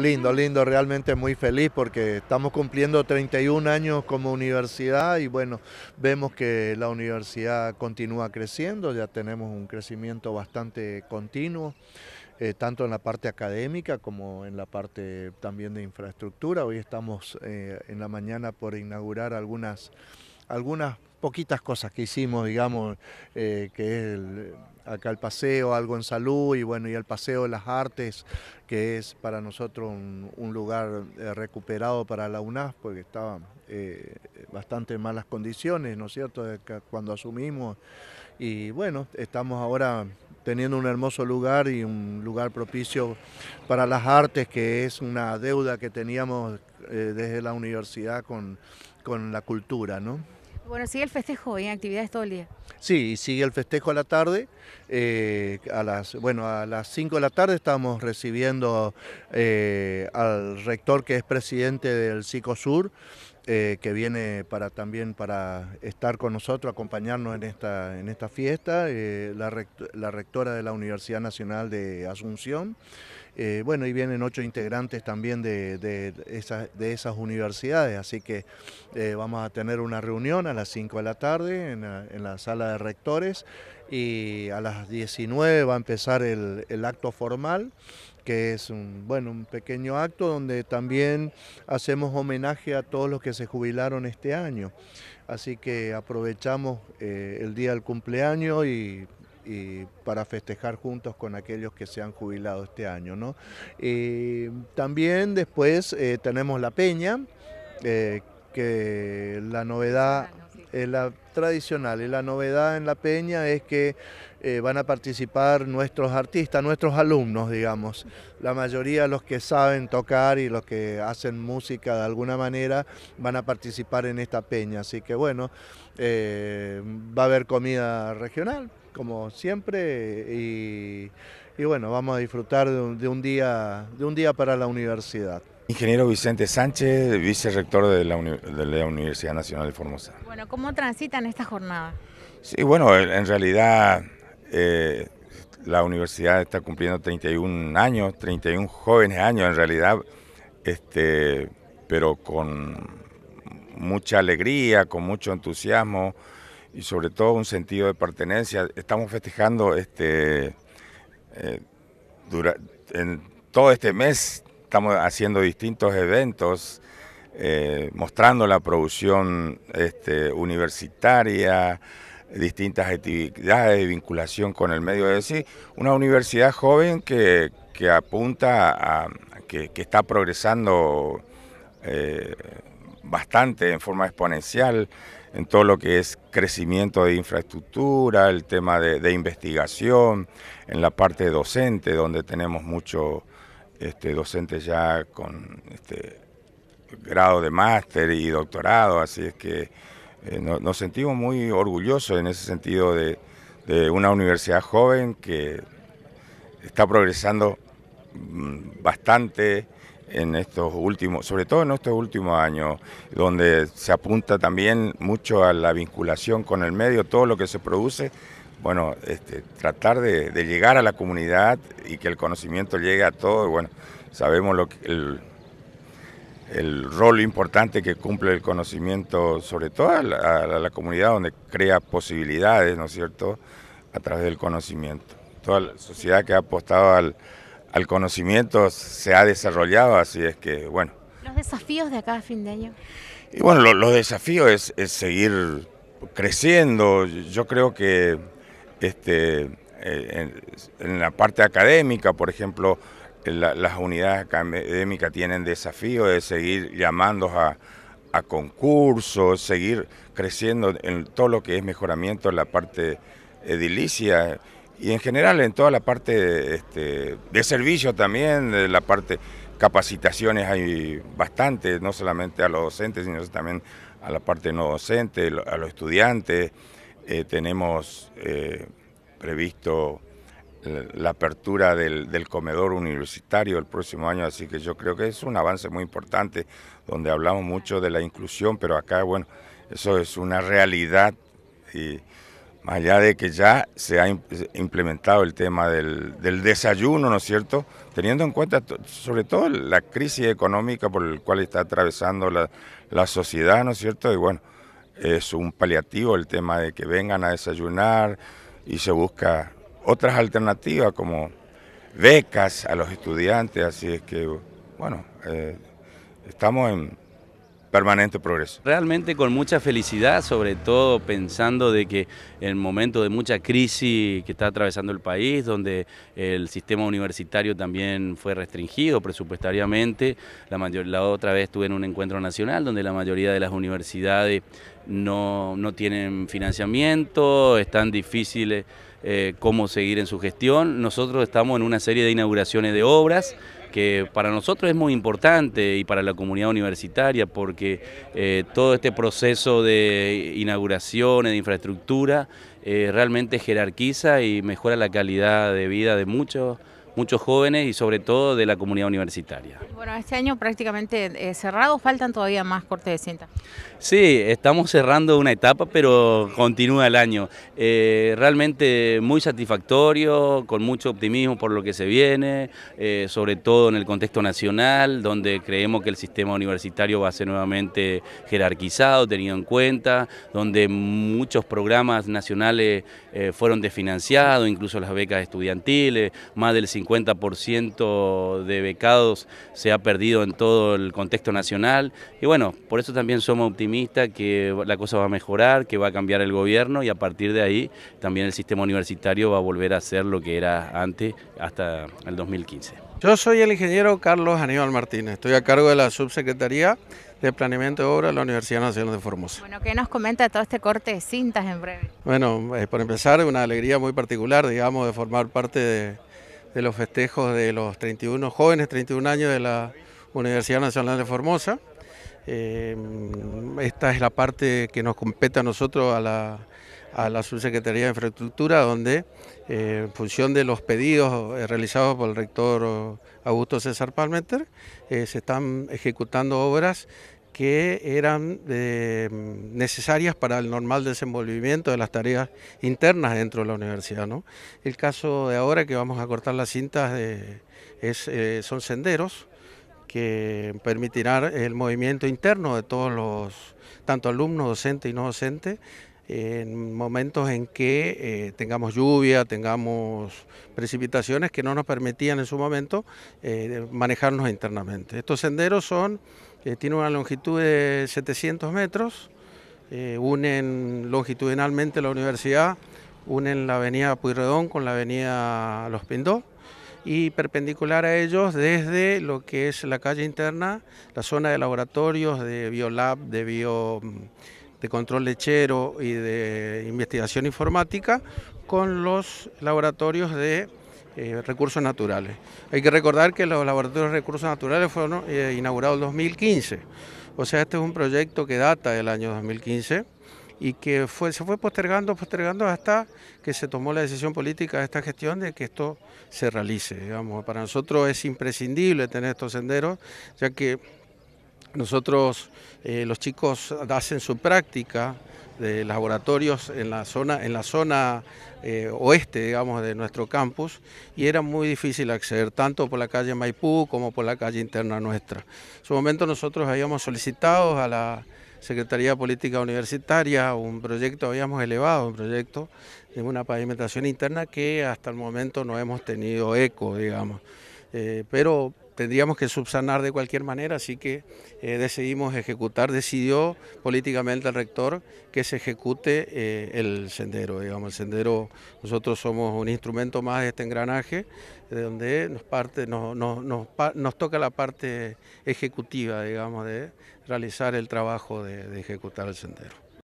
Lindo, lindo, realmente muy feliz porque estamos cumpliendo 31 años como universidad y bueno, vemos que la universidad continúa creciendo, ya tenemos un crecimiento bastante continuo, eh, tanto en la parte académica como en la parte también de infraestructura. Hoy estamos eh, en la mañana por inaugurar algunas, algunas poquitas cosas que hicimos, digamos, eh, que es acá el paseo, algo en salud y bueno, y el paseo de las artes, que es para nosotros un, lugar eh, recuperado para la UNAS, porque estaba eh, bastante malas condiciones, ¿no es cierto?, cuando asumimos. Y bueno, estamos ahora teniendo un hermoso lugar y un lugar propicio para las artes, que es una deuda que teníamos desde la universidad con, con la cultura, ¿no? Bueno, sigue el festejo en ¿eh? actividades todo el día. Sí, sigue el festejo a la tarde. Eh, a las, bueno, a las 5 de la tarde estamos recibiendo eh, al rector que es presidente del Cico Sur eh, que viene para también para estar con nosotros, acompañarnos en esta, en esta fiesta, eh, la, rectora de la Universidad Nacional de Asunción. Eh, bueno, y vienen ocho integrantes también de, esas, de esas, universidades, así que vamos a tener una reunión a las 5 de la tarde en en la sala de rectores y a las 19 va a empezar el, el acto formal que es un, bueno, un pequeño acto donde también hacemos homenaje a todos los que se jubilaron este año. Así que aprovechamos eh, el día del cumpleaños y, para festejar juntos con aquellos que se han jubilado este año. ¿no? también después eh, tenemos la peña, eh, que la novedad eh, la tradicional. Y la novedad en la peña es que eh, van a participar nuestros artistas, nuestros alumnos, digamos. La mayoría de los que saben tocar y los que hacen música de alguna manera van a participar en esta peña. Así que bueno, eh, va a haber comida regional, como siempre, y, bueno, vamos a disfrutar de un, día, de un día para la universidad. Ingeniero Vicente Sánchez, vicerrector de la, la, Universidad Nacional de Formosa. Bueno, ¿cómo transitan esta jornada? Sí, bueno, en realidad eh, la universidad está cumpliendo 31 años, 31 jóvenes años en realidad, este, pero con mucha alegría, con mucho entusiasmo y sobre todo un sentido de pertenencia. Estamos festejando este, eh, en todo este mes estamos haciendo distintos eventos, eh, mostrando la producción este, universitaria, distintas actividades de vinculación con el medio. de decir, una universidad joven que, apunta a, que, está progresando eh, bastante en forma exponencial en todo lo que es crecimiento de infraestructura, el tema de investigación, en la parte docente, donde tenemos mucho, este, docentes ya con este, grado de máster y doctorado, así es que eh, nos sentimos muy orgullosos en ese sentido de, de una universidad joven que está progresando mm, bastante en estos últimos, sobre todo en estos últimos años, donde se apunta también mucho a la vinculación con el medio, todo lo que se produce bueno, este, tratar de, llegar a la comunidad y que el conocimiento llegue a todos. Bueno, sabemos lo el, rol importante que cumple el conocimiento, sobre todo a la, comunidad donde crea posibilidades, ¿no es cierto?, a través del conocimiento. Toda la sociedad que ha apostado al, conocimiento se ha desarrollado, así es que, bueno. ¿Los desafíos de acá fin de año? Y bueno, los desafíos es seguir creciendo. Yo creo que este, eh, en, la parte académica, por ejemplo, eh, las unidades académicas tienen desafío de seguir llamando a, concursos, seguir creciendo en todo lo que es mejoramiento en la parte edilicia y en general en toda la parte este, de servicio también, de la parte capacitaciones hay bastante, no solamente a los docentes, sino también a la parte no docente, a los estudiantes. Eh, tenemos eh, previsto la apertura del, comedor universitario el próximo año, así que yo creo que es un avance muy importante, donde hablamos mucho de la inclusión, pero acá, bueno, eso es una realidad y más allá de que ya se ha implementado el tema del, desayuno, ¿no es cierto? Teniendo en cuenta sobre todo la crisis económica por la cual está atravesando la, la sociedad, ¿no es cierto? Y bueno, es un paliativo el tema de que vengan a desayunar y se busca otras alternativas como becas a los estudiantes, así es que, bueno, eh, estamos en, permanente progreso. Realmente con mucha felicidad, sobre todo pensando de que en momento de mucha crisis que está atravesando el país, donde el sistema universitario también fue restringido presupuestariamente, la, otra vez estuve en un encuentro nacional donde la mayoría de las universidades no, tienen financiamiento, están difíciles eh, cómo seguir en su gestión. Nosotros estamos en una serie de inauguraciones de obras, que para nosotros es muy importante y para la comunidad universitaria porque eh, todo este proceso de inauguración de infraestructura, eh, realmente jerarquiza y mejora la calidad de vida de muchos muchos jóvenes y sobre todo de la comunidad universitaria. Bueno, este año prácticamente eh, cerrado, ¿faltan todavía más cortes de cinta? Sí, estamos cerrando una etapa, pero continúa el año. Eh, realmente muy satisfactorio, con mucho optimismo por lo que se viene, eh, sobre todo en el contexto nacional, donde creemos que el sistema universitario va a ser nuevamente jerarquizado, tenido en cuenta, donde muchos programas nacionales fueron desfinanciados, incluso las becas estudiantiles, más del 50 50% de becados se ha perdido en todo el contexto nacional. Y bueno, por eso también somos optimistas que la cosa va a mejorar, que va a cambiar el gobierno y a partir de ahí también el sistema universitario va a volver a ser lo que era antes hasta el 2015. Yo soy el ingeniero Carlos Aníbal Martínez, estoy a cargo de la subsecretaría de Planeamiento de Obra de la Universidad Nacional de Formosa. Bueno, ¿qué nos comenta todo este corte de cintas en breve? Bueno, eh, por empezar, una alegría muy particular, digamos, de formar parte de de los festejos de los 31 jóvenes, 31 años de la Universidad Nacional de Formosa. Eh, esta es la parte que nos compete a nosotros, a la, a la Subsecretaría de Infraestructura, donde eh, en función de los pedidos eh, realizados por el rector Augusto César Palmeter, se están ejecutando obras que eran eh, necesarias para el normal desenvolvimiento de las tareas internas dentro de la universidad. El caso de ahora que vamos a cortar las cintas es, eh, son senderos que permitirán el movimiento interno de todos los, tanto alumnos, docentes y no docentes, en momentos en que eh, tengamos lluvia, tengamos precipitaciones que no nos permitían en su momento manejarnos internamente. Estos senderos son eh, tiene una longitud de 700 metros, eh, unen longitudinalmente la universidad, unen la avenida Puyredón con la avenida Los Pindó y perpendicular a ellos desde lo que es la calle interna, la zona de laboratorios de Biolab, de bio de control lechero y de investigación informática con los laboratorios de eh, recursos naturales. Hay que recordar que los laboratorios de recursos naturales fueron eh, inaugurados en 2015, o sea, este es un proyecto que data del año 2015 y que se fue postergando, postergando hasta que se tomó la decisión política de esta gestión de que esto se realice. Para nosotros es imprescindible tener estos senderos, ya que nosotros, eh, los chicos hacen su práctica de laboratorios en la zona, en la zona eh, oeste, digamos, de nuestro campus y era muy difícil acceder tanto por la calle Maipú como por la calle interna nuestra. En su momento nosotros habíamos solicitado a la Secretaría Política Universitaria un proyecto, habíamos elevado un proyecto de una pavimentación interna que hasta el momento no hemos tenido eco, digamos. Eh, pero tendríamos que subsanar de cualquier manera, así que eh, decidimos ejecutar, decidió políticamente el rector que se ejecute eh, el sendero, digamos, el sendero, nosotros somos un instrumento más de este engranaje, donde nos, toca la parte ejecutiva, digamos, de realizar el trabajo de ejecutar el sendero.